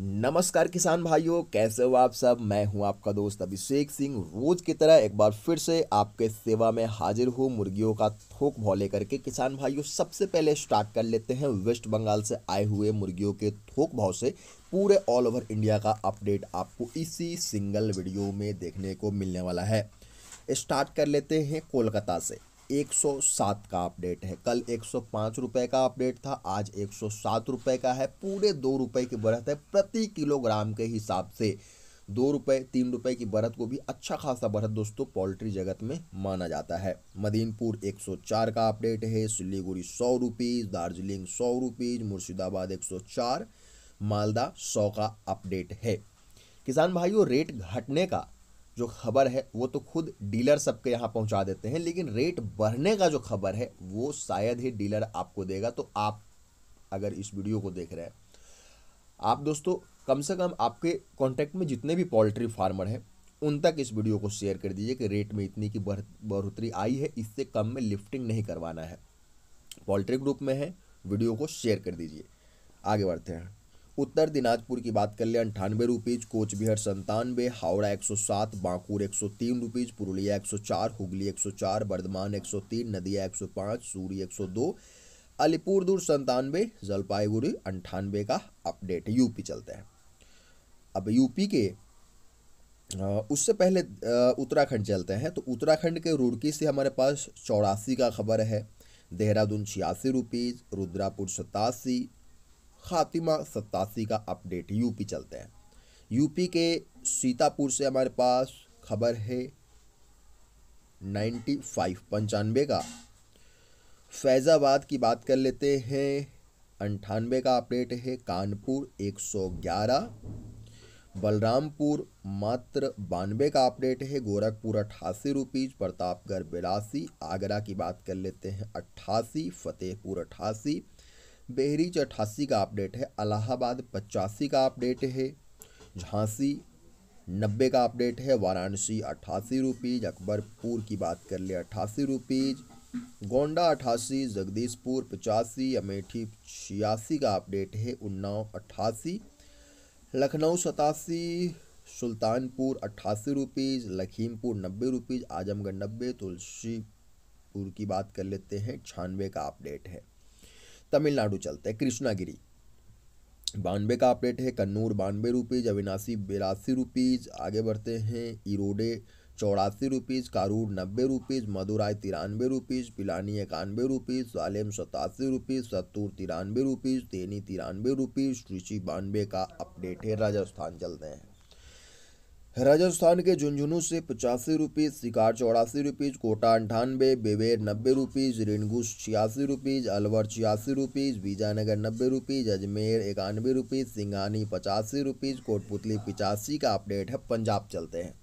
नमस्कार किसान भाइयों कैसे हो आप सब मैं हूं आपका दोस्त अभिषेक सिंह रोज की तरह एक बार फिर से आपके सेवा में हाजिर हूं मुर्गियों का थोक भाव लेकर के किसान भाइयों सबसे पहले स्टार्ट कर लेते हैं वेस्ट बंगाल से आए हुए मुर्गियों के थोक भाव से पूरे ऑल ओवर इंडिया का अपडेट आपको इसी सिंगल वीडियो में देखने को मिलने वाला है स्टार्ट कर लेते हैं कोलकाता से 107 का अपडेट है कल एक सौ का अपडेट था आज एक सौ का है पूरे दो रुपये की बढ़त है प्रति किलोग्राम के हिसाब से दो रुपये तीन रुपये की बढ़त को भी अच्छा खासा बढ़त दोस्तों पोल्ट्री जगत में माना जाता है मदीनपुर 104 का अपडेट है सिलीगुड़ी सौ रुपीज़ दार्जिलिंग सौ रुपीज़ मुर्शिदाबाद 104 मालदा सौ का अपडेट है किसान भाइयों रेट घटने का जो खबर है वो तो खुद डीलर सबके यहाँ पहुँचा देते हैं लेकिन रेट बढ़ने का जो खबर है वो शायद ही डीलर आपको देगा तो आप अगर इस वीडियो को देख रहे हैं आप दोस्तों कम से कम आपके कॉन्टेक्ट में जितने भी पोल्ट्री फार्मर हैं उन तक इस वीडियो को शेयर कर दीजिए कि रेट में इतनी की बढ़ोतरी आई है इससे कम में लिफ्टिंग नहीं करवाना है पोल्ट्री ग्रुप में है वीडियो को शेयर कर दीजिए आगे बढ़ते हैं उत्तर दिनाजपुर की बात कर ले अंठानवे रुपीज कोचबिहार संतानवे हावड़ा 107 बांकुर एक तीन रुपीज पुरुलिया 104 हुगली 104 बर्धमान 103 नदिया 105 सूरी 102 दूर संतानवे जलपाईगुड़ी अंठानवे का अपडेट यूपी चलते हैं अब यूपी के उससे पहले उत्तराखंड चलते हैं तो उत्तराखंड के रुड़की से हमारे पास चौरासी का खबर है देहरादून छियासी रुपीज़ रुद्रापुर सतासी खातिमा सत्तासी का अपडेट यूपी चलते हैं यूपी के सीतापुर से हमारे पास खबर है नाइन्टी फाइव पंचानवे का फैज़ाबाद की बात कर लेते हैं अंठानवे का अपडेट है कानपुर एक सौ ग्यारह बलरामपुर मात्र बानवे का अपडेट है गोरखपुर अट्ठासी रुपीज़ प्रतापगढ़ बिरासी आगरा की बात कर लेते हैं अट्ठासी फतेहपुर अट्ठासी बहरीच अट्ठासी का अपडेट है अलाहाबाद पचासी का अपडेट है झांसी नब्बे का अपडेट है वाराणसी अट्ठासी रुपीज़ अकबरपुर की बात कर ले अट्ठासी रुपीज़ गोंडा अट्ठासी जगदीशपुर पचासी अमेठी छियासी का अपडेट है उन्नाव अट्ठासी लखनऊ सतासी सुल्तानपुर अट्ठासी रुपीज़ लखीमपुर नब्बे रुपीज़ आजमगढ़ नब्बे तुलसीपुर की बात कर लेते हैं छियानवे का अपडेट है तमिलनाडु चलते हैं कृष्णागिरी बानवे का अपडेट है कन्नूर बानवे रुपीज़ अविनाशी बिरासी रुपीज़ आगे बढ़ते हैं इरोडे चौरासी रुपीज़ कारूर नब्बे रुपीज़ मदुराई तिरानवे रुपीज़ पिलानी इक्यानवे रुपीज़ सालेम सतासी रुपीज़ सत्तूर तिरानवे रुपीज़ तेनी तिरानवे रुपीज़ ऋषि बानवे का अपडेट है राजस्थान चलते हैं राजस्थान के झुंझुनू से पचासी रुपीज़ शिकार चौरासी रुपीज़ कोटा अंठानवे बेबेर नब्बे रुपीज़ रेणगुस छियासी रुपीज़ अलवर छियासी रुपीज़ बीजानगर नब्बे रुपीज़ अजमेर इक्यानवे रुपीज़ सिंघानी पचासी रुपीज़ कोटपुतली पिचासी का अपडेट है पंजाब चलते हैं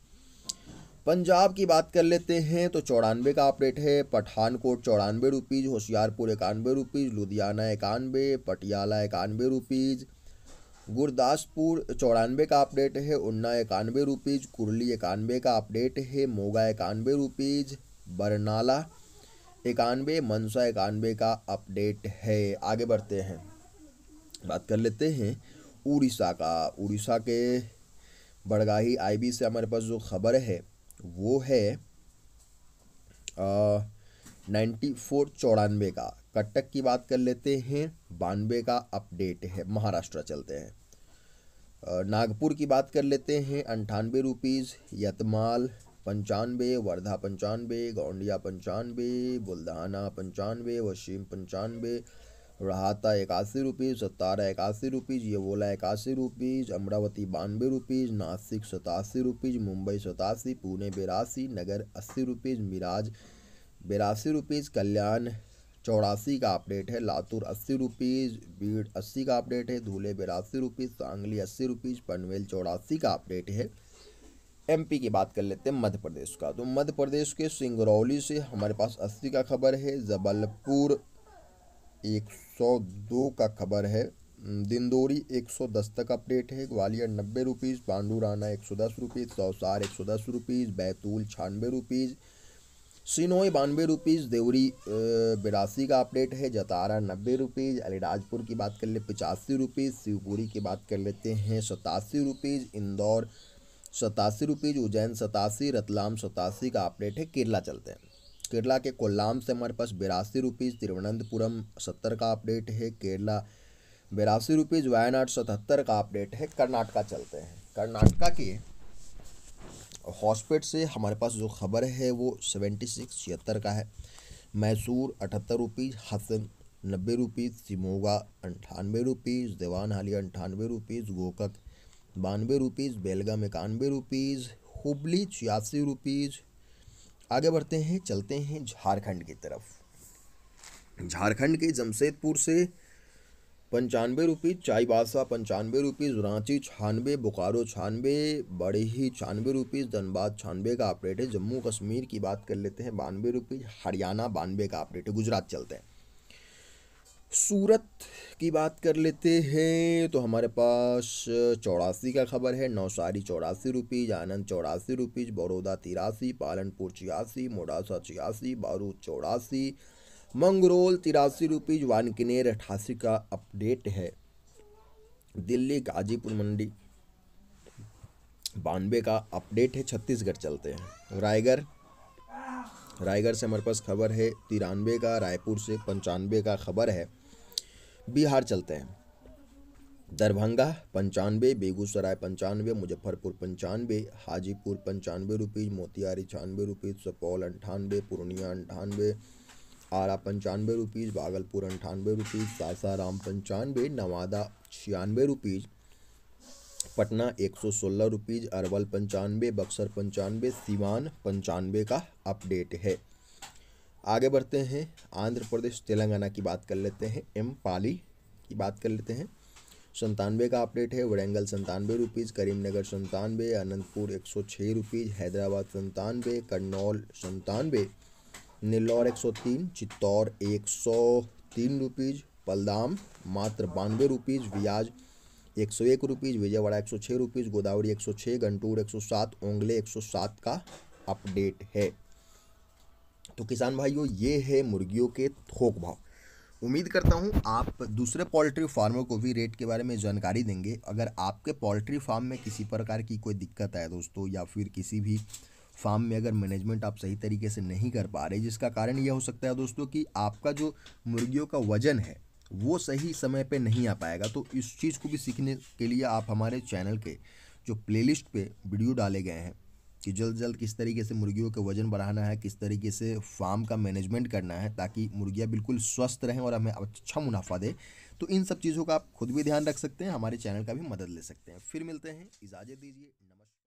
पंजाब की बात कर लेते हैं तो चौरानवे का अपडेट है पठानकोट चौरानवे रुपीज़ होशियारपुर इक्यानवे रुपीज़ लुधियाना इक्यानवे पटियाला इक्यानवे रुपीज़ गुरदासपुर चौरानवे का अपडेट है उन्ना इक्यानवे रुपीज़ कुरली इक्यानवे का अपडेट है मोगा इक्यानवे रुपीज़ बरनाला इक्यानवे मनसा इक्यानवे का अपडेट है आगे बढ़ते हैं बात कर लेते हैं उड़ीसा का उड़ीसा के बड़गाही आईबी से हमारे पास जो खबर है वो है नाइन्टी फोर चौरानवे का कटक की बात कर लेते हैं बानवे का अपडेट है महाराष्ट्र चलते हैं नागपुर की बात कर लेते हैं अंठानवे रुपीज़ यतमाल पंचानवे वर्धा पंचानवे गोंडिया पंचानवे बुल्धाना पंचानवे वशीम पंचानवे रहाता इक्यासी रुपीज़ सतारा इक्यासी रुपीज़ यवोला इक्यासी रुपीज़ अमरावती बानवे रुपीज़ नासिक सतासी रुपीज़ मुंबई सतासी पुणे बेरासी नगर अस्सी रुपीज़ मिराज बेरासी रुपीज़ कल्याण चौरासी का अपडेट है लातूर अस्सी रुपीज़ बीड़ अस्सी का अपडेट है धूले बिरासी रुपीज़ सांगली अस्सी रुपीज़ पनवेल चौरासी का अपडेट है एमपी की बात कर लेते हैं मध्य प्रदेश का तो मध्य प्रदेश के सिंगरौली से हमारे पास अस्सी का खबर है जबलपुर एक सौ दो का खबर है दिंदोरी एक सौ दस तक अपडेट है ग्वालियर नब्बे रुपीज़ पांडू राना एक सौ दस रुपीज़ सौसार एक सौ दस रुपीज़ बैतूल छियानवे रुपीज़ सिनोई बानवे रुपीज़ देवरी बिरासी का अपडेट है जतारा नब्बे रुपीज़ अलीराजपुर की बात कर ले पचासी रुपीज़ शिवपुरी की बात कर लेते हैं सतासी रुपीज़ इंदौर सतासी रुपीज़ उज्जैन सतासी रतलाम सतासी का अपडेट है केरला चलते हैं केरला के कोल्लाम से हमारे पास बिरासी रुपीज़ तिरुवनंतपुरम सत्तर का अपडेट है केरला बिरासी रुपीज़ वायनाड सतहत्तर का अपडेट है कर्नाटका चलते हैं कर्नाटका की हॉस्पिट से हमारे पास जो खबर है वो सेवेंटी सिक्स छिहत्तर का है मैसूर अठहत्तर रुपीज़ हसन नब्बे रुपीज़ सिमोगा अंठानवे रुपीज़ देवान हालिया अंठानवे रुपीज़ गोकक बानवे रुपीज़ बेलगाम इक्यानवे रुपीज़ हुबली छियासी रुपीज़ आगे बढ़ते हैं चलते हैं झारखंड की तरफ झारखंड के जमशेदपुर से पंचानवे रुपीज़ चाईबासा पंचानवे रुपीज़ रांची छानवे बोकारो छानवे बड़े ही छानवे रुपीज़ धनबाद छानवे का ऑपरेट है जम्मू कश्मीर की बात कर लेते हैं बानवे रुपीज़ हरियाणा बानवे का ऑपरेट है गुजरात चलते हैं सूरत की बात कर लेते हैं तो हमारे पास चौरासी का खबर है नौसारी चौरासी रुपीज़ आनंद चौरासी रुपीज़ बड़ौदा तिरासी पालनपुर छियासी मोडासा छियासी बारूद चौरासी मंगरोल तिरासी रुपीज़ वानकिनेर अठासी का अपडेट है दिल्ली गाजीपुर मंडी बानवे का अपडेट है छत्तीसगढ़ चलते हैं रायगढ़ रायगढ़ से हमारे पास खबर है तिरानवे का रायपुर से पंचानवे का खबर है बिहार चलते हैं दरभंगा पंचानवे बेगूसराय पंचानवे मुजफ्फरपुर पंचानवे हाजीपुर पंचानवे रुपीज़ मोतिहारी छियानवे रुपीज़ सुपौल अंठानवे पूर्णिया अंठानवे आरा पंचानवे रुपीज़ भागलपुर अंठानवे रुपीज़ सासाराम पंचानवे नवादा छियानवे रुपीज़ पटना एक सौ सोलह रुपीज़ अरवल पंचानवे बक्सर पंचानवे सीवान पंचानवे का अपडेट है आगे बढ़ते हैं आंध्र प्रदेश तेलंगाना की बात कर लेते हैं एम पाली की बात कर लेते हैं संतानवे का अपडेट है वरेंगल संतानवे रुपीज़ करीमनगर संतानवे अनंतपुर एक सौ छः रुपीज़ हैदराबाद संतानवे कन्नौल संतानवे नेल्लौर एक सौ तीन चित्तौर एक सौ तीन रुपीज़ पलदाम मात्र बानवे रुपीज़ व्याज एक सौ एक रुपीज़ विजयवाड़ा एक सौ छः रुपीज़ गोदावरी एक सौ छः गंटूर एक सौ सात ओंगले एक सौ सात का अपडेट है तो किसान भाइयों ये है मुर्गियों के थोक भाव उम्मीद करता हूँ आप दूसरे पोल्ट्री फार्मों को भी रेट के बारे में जानकारी देंगे अगर आपके पोल्ट्री फार्म में किसी प्रकार की कोई दिक्कत आए दोस्तों या फिर किसी भी फार्म में अगर मैनेजमेंट आप सही तरीके से नहीं कर पा रहे जिसका कारण यह हो सकता है दोस्तों कि आपका जो मुर्गियों का वजन है वो सही समय पे नहीं आ पाएगा तो इस चीज़ को भी सीखने के लिए आप हमारे चैनल के जो प्लेलिस्ट पे वीडियो डाले गए हैं कि जल्द जल्द किस तरीके से मुर्गियों का वजन बढ़ाना है किस तरीके से फार्म का मैनेजमेंट करना है ताकि मुर्गियाँ बिल्कुल स्वस्थ रहें और हमें अच्छा मुनाफा दे तो इन सब चीज़ों का आप खुद भी ध्यान रख सकते हैं हमारे चैनल का भी मदद ले सकते हैं फिर मिलते हैं इजाज़त दीजिए